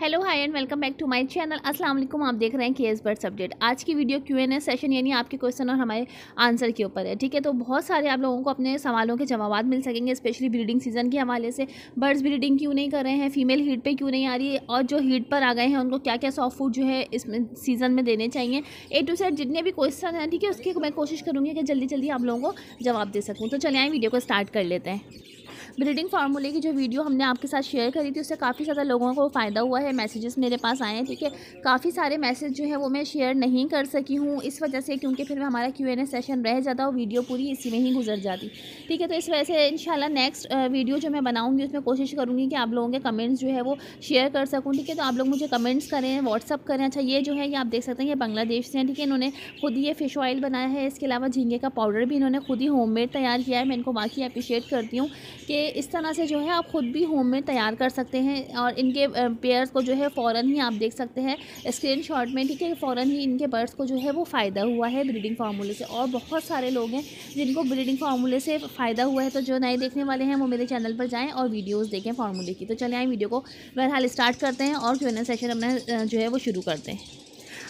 hello hi and welcome back to my channel अस्सलाम वालेकुम आप देख रहे हैं के एस बर्ड्स अपडेट आज की video Q and A session यानी आपके क्वेश्चन और हमारे आंसर के ऊपर है ठीक है तो बहुत सारे आप लोगों को अपने सवालों के जवाब मिल सकेंगे स्पेशली ब्रीडिंग सीजन के हवाले से बर्ड्स ब्रीडिंग क्यों नहीं कर रहे हैं फीमेल हीट पर क्यों नहीं आ रही है और जो हीट पर आ गए हैं उनको क्या क्या सॉफ्ट फूड जो है इस सीज़न में देने चाहिए ए टू सेट जितने भी क्वेश्चन हैं ठीक है उसकी मैं कोशिश करूँगी कि जल्दी जल्दी आप लोगों को जवाब दे सकूँ तो चले आए वीडियो को स्टार्ट कर लेते हैं ब्रीडिंग फार्मूले की जो वीडियो हमने आपके साथ शेयर करी थी उससे काफ़ी ज़्यादा लोगों को फ़ायदा हुआ है मैसेजेस मेरे पास आए हैं ठीक है काफ़ी सारे मैसेज जो है वो मैं शेयर नहीं कर सकी हूँ इस वजह से क्योंकि फिर हमारा क्यू एन ए सेशन रह जाता और वीडियो पूरी इसी में ही गुजर जाती ठीक है तो इस वजह से इन नेक्स्ट वीडियो जो मैं बनाऊँगी उसमें कोशिश करूँगी कि आप लोगों के कमेंट्स जो है वो शेयर कर सकूँ ठीक है तो आप लोग मुझे कमेंट्स करें व्हाट्सअप करें अच्छा ये जो है ये आप देख सकते हैं ये बांग्लादेश से हैं ठीक है इन्होंने खुद ये फ़िश ऑयल बनाया है इसके अलावा झींगे का पाउडर भी इन्होंने खुद ही होममेड तैयार किया है मैं इनको बाकी अप्रिशिएट करती हूँ कि इस तरह से जो है आप ख़ुद भी होम में तैयार कर सकते हैं और इनके पेयर्स को जो है फ़ौर ही आप देख सकते हैं स्क्रीन शॉट में ठीक है फ़ौर ही इनके बर्ड्स को जो है वो फ़ायदा हुआ है ब्रीडिंग फार्मूले से और बहुत सारे लोग हैं जिनको ब्रीडिंग फार्मूले से फ़ायदा हुआ है तो जो नए देखने वाले हैं वो मेरे चैनल पर जाएँ और वीडियोज़ देखें फार्मूले की तो चले आए वीडियो को बहरहाल स्टार्ट करते हैं और क्यों सेशन अपना जो है वो शुरू करते हैं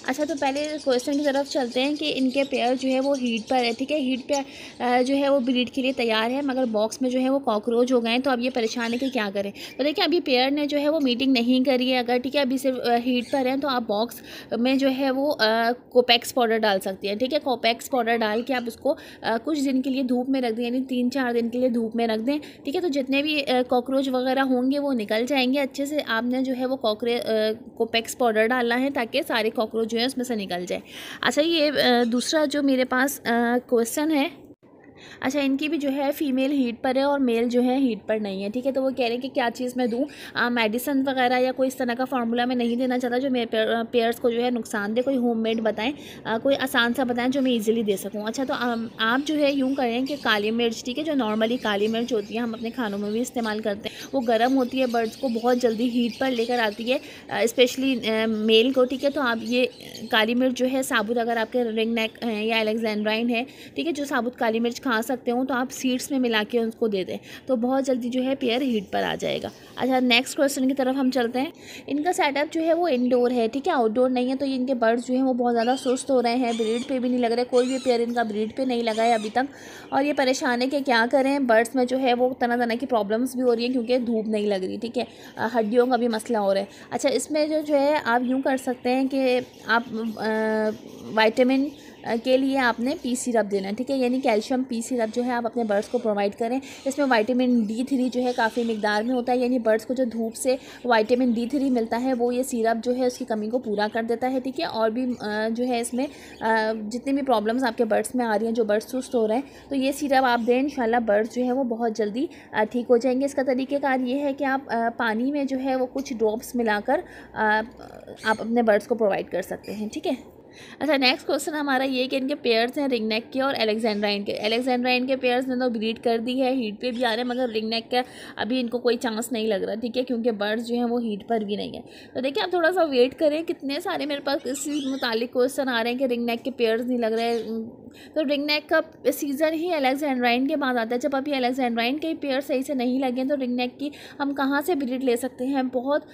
अच्छा तो पहले क्वेश्चन की तरफ चलते हैं कि इनके पेयर जो है वो हीट पर है ठीक है हीट पे जो है वो ब्रीड के लिए तैयार है मगर बॉक्स में जो है वो कॉकरोच हो गए तो अब ये परेशान है कि क्या करें तो देखिए अभी पेयर ने जो है वो मीटिंग नहीं करी है अगर ठीक है अभी सिर्फ हीट पर हैं तो आप बॉक्स में जो है वो कोपैक्स पाउडर डाल सकती हैं ठीक है कोपैक्स पाउडर डाल के आप उसको कुछ दिन के लिए धूप में रख दें यानी तीन चार दिन के लिए धूप में रख दें ठीक है तो जितने भी कॉकरोच वगैरह होंगे वो निकल जाएंगे अच्छे से आपने जो है वो कॉकरे कोपैक्स पाउडर डालना है ताकि सारे कॉकरोच जो है उसमें से निकल जाए अच्छा ये दूसरा जो मेरे पास क्वेश्चन है अच्छा इनकी भी जो है फ़ीमेल हीट पर है और मेल जो है हीट पर नहीं है ठीक है तो वो कह रहे हैं कि क्या चीज़ मैं दूँ मेडिसन वगैरह या कोई इस तरह का फार्मूला मैं नहीं देना चाहता जो मेरे पेयर्स को जो है नुकसान दे कोई होम मेड बताएँ कोई आसान सा बताएँ जो मैं ईजिली दे सकूँ अच्छा तो आप जो है यूँ करें कि काली मिर्च ठीक है जो नॉर्मली काली मिर्च होती है हम अपने खानों में भी इस्तेमाल करते हैं वो गर्म होती है बर्ड्स को बहुत जल्दी हीट पर लेकर आती है स्पेशली मेल को ठीक है तो आप ये काली मिर्च जो है साबुत अगर आपके रिंग नेक या एलेक्जेंड्राइन है ठीक है जो साबुत काली मिर्च खा खा सकते हो तो आप सीड्स में मिला के उनको दे दें तो बहुत जल्दी जो है पेयर हीट पर आ जाएगा अच्छा नेक्स्ट क्वेश्चन की तरफ हम चलते हैं इनका सेटअप जो है वो इनडोर है ठीक है आउटडोर नहीं है तो इनके बर्ड्स जो हैं वो बहुत ज़्यादा सुस्त हो रहे हैं ब्रीड पर भी नहीं लग रहे कोई भी पेयर इनका ब्रीड पर नहीं लगा है अभी तक और ये परेशान है कि क्या करें बर्ड्स में जो है वो तरह तरह की प्रॉब्लम्स भी हो रही है क्योंकि धूप नहीं लग रही ठीक है हड्डियों का भी मसला हो रहा है अच्छा इसमें जो जो है आप यूँ कर सकते हैं कि आप वाइटामिन के लिए आपने पी सिरप देना है ठीक है यानी कैल्शियम पी सिरप जो है आप अपने बर्ड्स को प्रोवाइड करें इसमें वाइटामिन डी थ्री जो है काफ़ी मिकदार में होता है यानी बर्ड्स को जो धूप से वाइटामिन डी थ्री मिलता है वो ये सिरप जो है उसकी कमी को पूरा कर देता है ठीक है और भी जो है इसमें जितनी भी प्रॉब्लम्स आपके बर्ड्स में आ रही हैं जो बर्ड्स सुस्त हो रहे हैं तो ये सिरप आप दें इन बर्ड्स जो है वो बहुत जल्दी ठीक हो जाएंगे इसका तरीक़ेकार ये है कि आप पानी में जो है वो कुछ ड्रॉप्स मिलाकर आप अपने बर्ड्स को प्रोवाइड कर सकते हैं ठीक है अच्छा नेक्स्ट क्वेश्चन हमारा ये कि इनके पेयर्स हैं रिंग नेक के और एलेक्जेंड्रा इनके एलेक्जेंड्रा इनके पेयर्स ने तो ब्रीड कर दी है हीट पे भी आ रहे हैं मगर रिंग नेक का अभी इनको कोई चांस नहीं लग रहा ठीक है क्योंकि बर्ड्स जो हैं वो हीट पर भी नहीं है तो देखिए आप थोड़ा सा वेट करें कितने सारे मेरे पास इसी मुतालिक क्वेश्चन आ रहे हैं कि रिंग नेक के पेयर्स नहीं लग रहे तो रिंग नेक का सीज़न ही एलेक्जेंड्राइन के बाद आता है जब अभी एलेक्जेंड्राइन के पेयर सही से नहीं लगे तो रिंग नेक की हम कहाँ से ब्रीड ले सकते हैं बहुत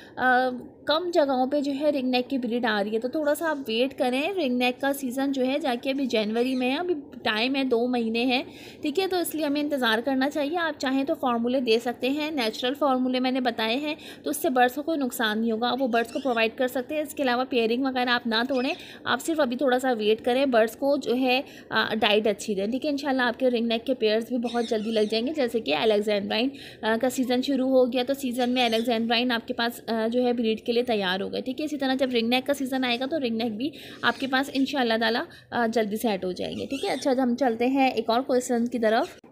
कम जगहों पे जो है रिंग नेक की ब्रीड आ रही है तो थोड़ा सा आप वेट करें रिंग नेक का सीज़न जो है जाके अभी जनवरी में है अभी टाइम है दो महीने हैं ठीक है तो इसलिए हमें इंतज़ार करना चाहिए आप चाहें तो फार्मूले दे सकते हैं नेचुरल फार्मूले मैंने बताए हैं तो उससे बर्ड्स को कोई नुकसान नहीं होगा वो बर्ड्स को प्रोवाइड कर सकते हैं इसके अलावा पेयरिंग वगैरह आप ना तोड़ें आप सिर्फ अभी थोड़ा सा वेट करें बर्ड्स को जो है डाइट अच्छी दें ठीक है इन आपके रिंग नेक के पेयर्स भी बहुत जल्दी लग जाएंगे जैसे कि एलेक्जेंड्राइन का सीज़न शुरू हो गया तो सीज़न में एलेक्जेंड्राइन आपके पास जो है ब्रीड के लिए लिए तैयार हो गए ठीक है इसी तरह जब रिंग नेक का सीज़न आएगा तो रिंग नेक भी आपके पास इन शाला जल्दी सेट हो जाएंगे ठीक है अच्छा हम चलते हैं एक और क्वेश्चन की तरफ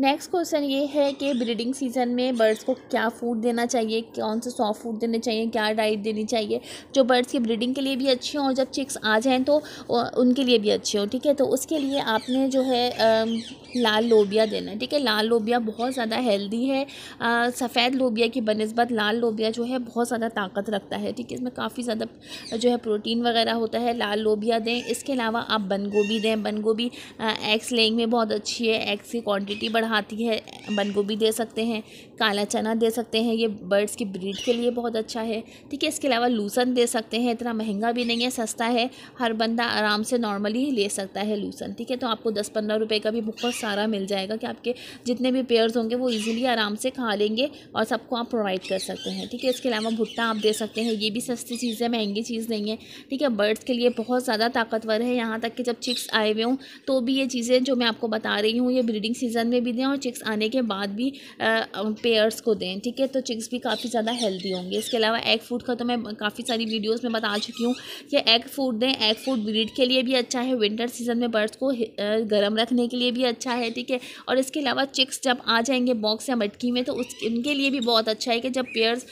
नेक्स्ट क्वेश्चन ये है कि ब्रीडिंग सीजन में बर्ड्स को क्या फूड देना चाहिए कौन से सॉफ्ट फूड देने चाहिए क्या डाइट देनी चाहिए जो बर्ड्स की ब्रीडिंग के लिए भी अच्छी हो और जब चिक्स आ जाएँ तो उनके लिए भी अच्छी हों ठीक है तो उसके लिए आपने जो है आ, लाल लोबिया देना है ठीक है लाल लोबिया बहुत ज़्यादा हेल्दी है सफ़ेद लोबिया की बनस्बत लाल लोबिया जो है बहुत ज़्यादा ताकत रखता है ठीक है इसमें काफ़ी ज़्यादा जो है प्रोटीन वगैरह होता है लाल लोबिया दें इसके अलावा आप बंद गोभी दें बंद गोभी एग्स लेंग में बहुत अच्छी है एग्स की क्वान्टिटी इम्यूनिटी बढ़ाती है बंद गोभी दे सकते हैं काला चना दे सकते हैं ये बर्ड्स की ब्रीड के लिए बहुत अच्छा है ठीक है इसके अलावा लूसन दे सकते हैं इतना महंगा भी नहीं है सस्ता है हर बंदा आराम से नॉर्मली ले सकता है लूसन ठीक है तो आपको दस पंद्रह रुपये का भी बहुत सारा मिल जाएगा कि आपके जितने भी पेयर्स होंगे वो ईजिली आराम से खा लेंगे और सबको आप प्रोवाइड कर सकते हैं ठीक है इसके अलावा भुट्टा आप दे सकते हैं ये भी सस्ती चीज़ है महंगी चीज़ नहीं है ठीक है बर्ड्स के लिए बहुत ज़्यादा ताकतवर है यहाँ तक कि जब चिक्स आए हुए हों तो भी ये चीज़ें जो मैं आपको बता रही हूँ ये ब्रीडिंग सीज़न सीज़न में भी दें और चिक्स आने के बाद भी पेयर्स को दें ठीक है तो चिक्स भी काफ़ी ज़्यादा हेल्दी होंगे इसके अलावा एग फूड का तो मैं काफ़ी सारी वीडियोज़ में बता चुकी हूँ कि एग फूड दें एग फूड ब्रीड के लिए भी अच्छा है विंटर सीज़न में बर्ड्स को गर्म रखने के लिए भी अच्छा है ठीक है और इसके अलावा चिक्स जब आ जाएंगे बॉक्स या मटकी में तो उस उनके लिए भी बहुत अच्छा है कि जब पेयर्स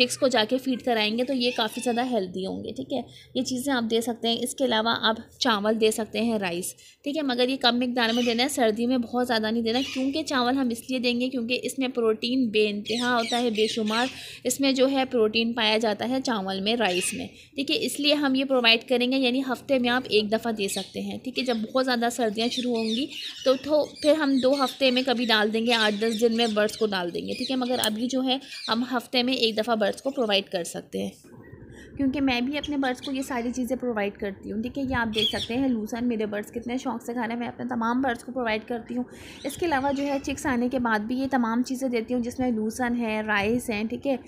चिक्स को जाके फीड कराएंगे तो ये काफ़ी ज़्यादा हेल्दी होंगे ठीक है ये चीज़ें आप दे सकते हैं इसके अलावा आप चावल दे सकते हैं राइस ठीक है मगर ये कम मकदार में देना है सर्दी में बहुत बहुत ज़्यादा नहीं देना क्योंकि चावल हम इसलिए देंगे क्योंकि इसमें प्रोटीन बेानतहा होता है बेशुमार इसमें जो है प्रोटीन पाया जाता है चावल में राइस में ठीक है इसलिए हम ये प्रोवाइड करेंगे यानी हफ्ते में आप एक दफ़ा दे सकते हैं ठीक है जब बहुत ज़्यादा सर्दियाँ शुरू होंगी तो फिर हम दो हफ्ते में कभी डाल देंगे आठ दस दिन में बर्ड्स को डाल देंगे ठीक है मगर अभी जो है हम हफ्ते में एक दफ़ा बर्ड्स को प्रोवाइड कर सकते हैं क्योंकि मैं भी अपने बर्ड्स को ये सारी चीज़ें प्रोवाइड करती हूँ ठीक है ये आप देख सकते हैं लूसन मेरे बर्ड्स कितने शौक से हैं मैं अपने तमाम बर्ड्स को प्रोवाइड करती हूँ इसके अलावा जो है चिक्स आने के बाद भी ये तमाम चीज़ें देती हूँ जिसमें लूसन है राइस हैं ठीक है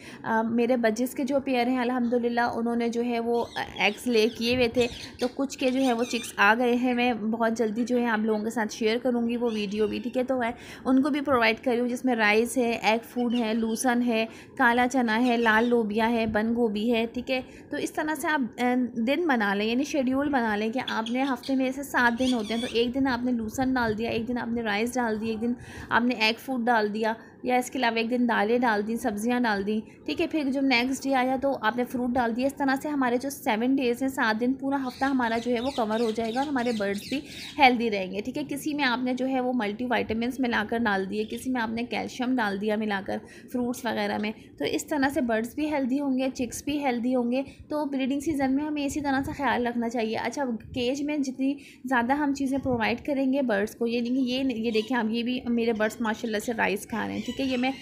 मेरे बजिस के जो पेयर हैं अलहमदिल्ला उन्होंने जो है वो एग्स ले किए हुए थे तो कुछ के जो है वो चिक्स आ गए हैं मैं बहुत जल्दी जो है आप लोगों के साथ शेयर करूँगी वो वीडियो भी ठीक है तो मैं उनको भी प्रोवाइड करी हूँ जिसमें राइस है एग फूड है लूसन है काला चना है लाल लोबिया है बंद गोभी है ठीक है तो इस तरह से आप दिन बना लें यानी शेड्यूल बना लें कि आपने हफ्ते में ऐसे सात दिन होते हैं तो एक दिन आपने लूसन डाल दिया एक दिन आपने राइस डाल दिया एक दिन आपने एग फूड डाल दिया या इसके अलावा एक दिन दालें डाल दी सब्जियां डाल दी ठीक है फिर जब नेक्स्ट डे आया तो आपने फ्रूट डाल दिया इस तरह से हमारे जो सेवन डेज़ हैं सात दिन पूरा हफ्ता हमारा जो है वो कवर हो जाएगा और हमारे बर्ड्स भी हेल्दी रहेंगे ठीक है किसी में आपने जो है वो मल्टी वाइटामिन मिलाकर डाल दिए किसी में आपने कैल्शियम डाल दिया मिलाकर फ्रूट्स वगैरह में तो इस तरह से बर्ड्स भी हेल्दी होंगे चिक्स भी हेल्दी होंगे तो ब्रीडिंग सीजन में हमें इसी तरह से ख्याल रखना चाहिए अच्छा केज में जितनी ज़्यादा हम चीज़ें प्रोवाइड करेंगे बर्ड्स को ये नहीं ये ये देखें आप ये भी मेरे बर्ड्स माशाल्लाह से राइस खा रहे हैं ठीक है ये मैं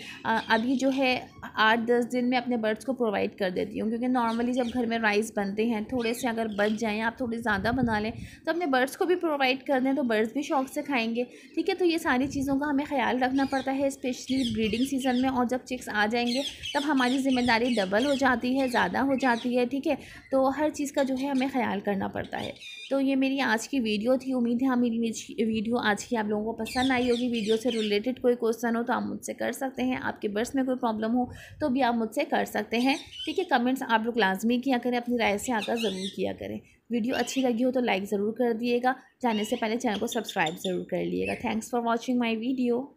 अभी जो है आठ दस दिन में अपने बर्ड्स को प्रोवाइड कर देती हूँ क्योंकि नॉर्मली जब घर में राइस बनते हैं थोड़े से अगर बच जाएँ आप थोड़े ज़्यादा बना लें तो अपने बर्ड्स को भी प्रोवाइड कर दें तो बर्ड्स भी शौक से खाएँगे ठीक है तो ये सारी चीज़ों का हमें ख्याल रखना पड़ता है स्पेशली ब्रीडिंग सीज़न में और जब चिक्स आ जाएंगे तब हमारी ज़िम्मेदारी डबल हो जाती है ज़्यादा हो जाती है ठीक है तो हर चीज़ का जो है हमें ख्याल करना पड़ता है तो ये मेरी आज की वीडियो थी उम्मीद है हाँ, मेरी वीडियो आज की आप लोगों को पसंद आई होगी वीडियो से रिलेटेड कोई क्वेश्चन हो तो आप मुझसे कर सकते हैं आपके बर्स में कोई प्रॉब्लम हो तो भी आप मुझसे कर सकते हैं ठीक है कमेंट्स आप लोग लाजमी किया करें अपनी राय से आकर ज़रूर किया करें वीडियो अच्छी लगी हो तो लाइक ज़रूर कर दिएगा जाने से पहले चैनल को सब्सक्राइब ज़रूर कर लिएगा thanks for watching my video